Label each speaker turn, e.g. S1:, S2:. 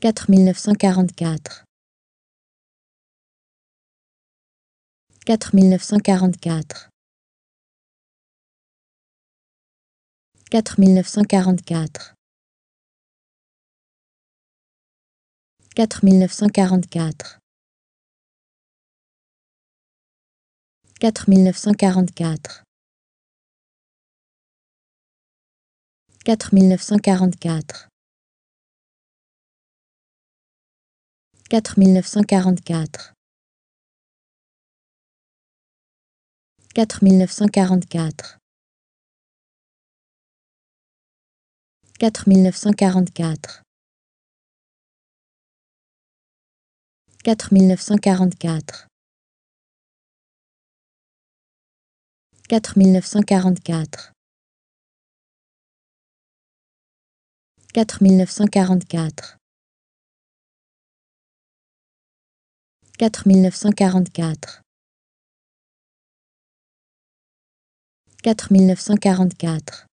S1: 4 1944 4 1944 4 1944 4 1944 4 1944 4 1944 quatre mille neuf cent quarante-quatre quatre mille neuf cent quarante-quatre quatre mille neuf cent quarante-quatre quatre mille neuf cent quarante-quatre quatre mille neuf cent quarante-quatre quatre mille neuf cent quarante-quatre 4 1944 4 1944